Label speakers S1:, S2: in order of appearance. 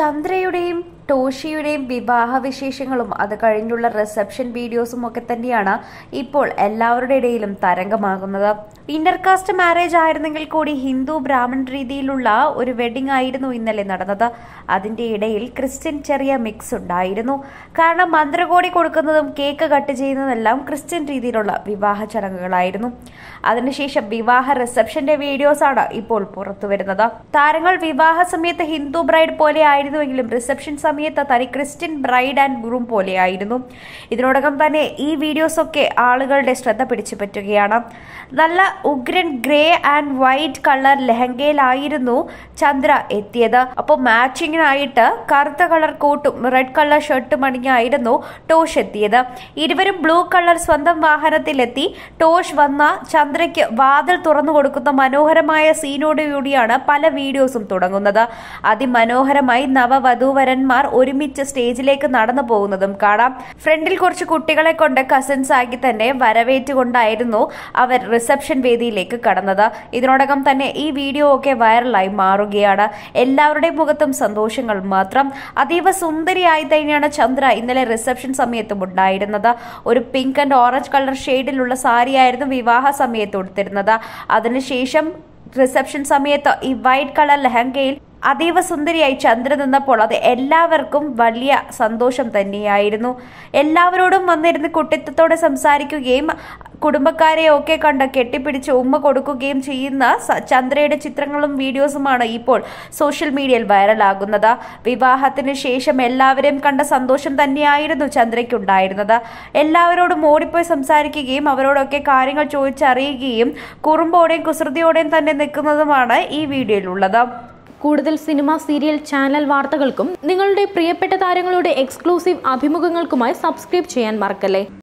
S1: ചന്ദ്രയുടെയും ടോഷിയുടെയും വിവാഹവിശേഷങ്ങളും അത് കഴിഞ്ഞുള്ള റിസപ്ഷൻ വീഡിയോസും ഒക്കെ തന്നെയാണ് ഇപ്പോൾ എല്ലാവരുടെ ഇടയിലും തരംഗമാകുന്നത് ഇന്റർകാസ്റ്റ് മാരേജ് ആയിരുന്നെങ്കിൽ കൂടി ഹിന്ദു ബ്രാഹ്മൺ രീതിയിലുള്ള ഒരു വെഡിങ് ആയിരുന്നു ഇന്നലെ നടന്നത് അതിന്റെ ഇടയിൽ ക്രിസ്ത്യൻ ചെറിയ മിക്സ് ഉണ്ടായിരുന്നു കാരണം മന്ത്രകോടി കൊടുക്കുന്നതും കേക്ക് കട്ട് ചെയ്യുന്നതെല്ലാം ക്രിസ്ത്യൻ രീതിയിലുള്ള വിവാഹ ചടങ്ങുകളായിരുന്നു അതിനുശേഷം വിവാഹ റിസപ്ഷന്റെ വീഡിയോസാണ് ഇപ്പോൾ പുറത്തു വരുന്നത് താരങ്ങൾ വിവാഹ സമയത്ത് ഹിന്ദു ബ്രൈഡ് പോലെ ആയിരുന്നുവെങ്കിലും റിസപ്ഷൻ സമയത്ത് തനി ക്രിസ്ത്യൻ ബ്രൈഡ് ആൻഡ് ഗ്രൂം പോലെയായിരുന്നു ഇതിനോടകം തന്നെ ഈ വീഡിയോസൊക്കെ ആളുകളുടെ ശ്രദ്ധ പിടിച്ചു പറ്റുകയാണ് നല്ല ഉഗ്രൻ ഗ്രേ ആൻഡ് വൈറ്റ് കളർ ലെഹങ്കയിലായിരുന്നു ചന്ദ്ര എത്തിയത് അപ്പോൾ മാച്ചിങ്ങിനായിട്ട് കറുത്ത കളർ കോട്ടും റെഡ് കളർ ഷർട്ടും അണിഞ്ഞായിരുന്നു ടോഷ് എത്തിയത് ഇരുവരും ബ്ലൂ കളർ സ്വന്തം വാഹനത്തിലെത്തി ടോഷ് വന്ന ചന്ദ്രയ്ക്ക് വാതിൽ തുറന്നു കൊടുക്കുന്ന മനോഹരമായ സീനോടുകൂടിയാണ് പല വീഡിയോസും തുടങ്ങുന്നത് അതിമനോഹരമായി നവവധൂവരന്മാർ ഒരുമിച്ച് സ്റ്റേജിലേക്ക് നടന്നു പോകുന്നതും കാണാം ഫ്രണ്ടിൽ കുറച്ച് കുട്ടികളെ കൊണ്ട് കസിൻസ് ആക്കി തന്നെ വരവേറ്റുകൊണ്ടായിരുന്നു അവർ റിസപ്ഷൻ വേദിയിലേക്ക് കടന്നത് ഇതിനോടകം തന്നെ ഈ വീഡിയോ ഒക്കെ വൈറലായി മാറുകയാണ് എല്ലാവരുടെയും മുഖത്തും സന്തോഷങ്ങൾ മാത്രം അതീവ സുന്ദരിയായി തന്നെയാണ് ചന്ദ്ര ഇന്നലെ റിസപ്ഷൻ സമയത്തും ഉണ്ടായിരുന്നത് ഒരു പിങ്ക് ആൻഡ് ഓറഞ്ച് കളർ ഷെയ്ഡിലുള്ള സാരിയായിരുന്നു വിവാഹ സമയത്ത് ഉടുത്തിരുന്നത് അതിനുശേഷം റിസപ്ഷൻ സമയത്ത് ഈ വൈറ്റ് കളർ ലഹങ്കയിൽ അതീവ സുന്ദരിയായി ചന്ദ്ര നിന്നപ്പോൾ അത് എല്ലാവർക്കും വലിയ സന്തോഷം തന്നെയായിരുന്നു എല്ലാവരോടും വന്നിരുന്ന് കുട്ടിത്തത്തോടെ സംസാരിക്കുകയും കുടുംബക്കാരെ ഒക്കെ കണ്ട് കെട്ടിപ്പിടിച്ച് ഉമ്മ കൊടുക്കുകയും ചെയ്യുന്ന ചന്ദ്രയുടെ ചിത്രങ്ങളും വീഡിയോസുമാണ് ഇപ്പോൾ സോഷ്യൽ മീഡിയയിൽ വൈറലാകുന്നത് വിവാഹത്തിന് ശേഷം എല്ലാവരെയും കണ്ട സന്തോഷം തന്നെയായിരുന്നു ചന്ദ്രയ്ക്കുണ്ടായിരുന്നത് എല്ലാവരോടും ഓടിപ്പോയി സംസാരിക്കുകയും അവരോടൊക്കെ കാര്യങ്ങൾ ചോദിച്ചറിയുകയും കുറുമ്പോടെയും കുസൃതിയോടെയും തന്നെ നിൽക്കുന്നതുമാണ് ഈ വീഡിയോയിലുള്ളത് കൂടുതൽ സിനിമ സീരിയൽ ചാനൽ വാർത്തകൾക്കും നിങ്ങളുടെ പ്രിയപ്പെട്ട താരങ്ങളുടെ എക്സ്ക്ലൂസീവ് അഭിമുഖങ്ങൾക്കുമായി സബ്സ്ക്രൈബ് ചെയ്യാൻ മറക്കല്ലേ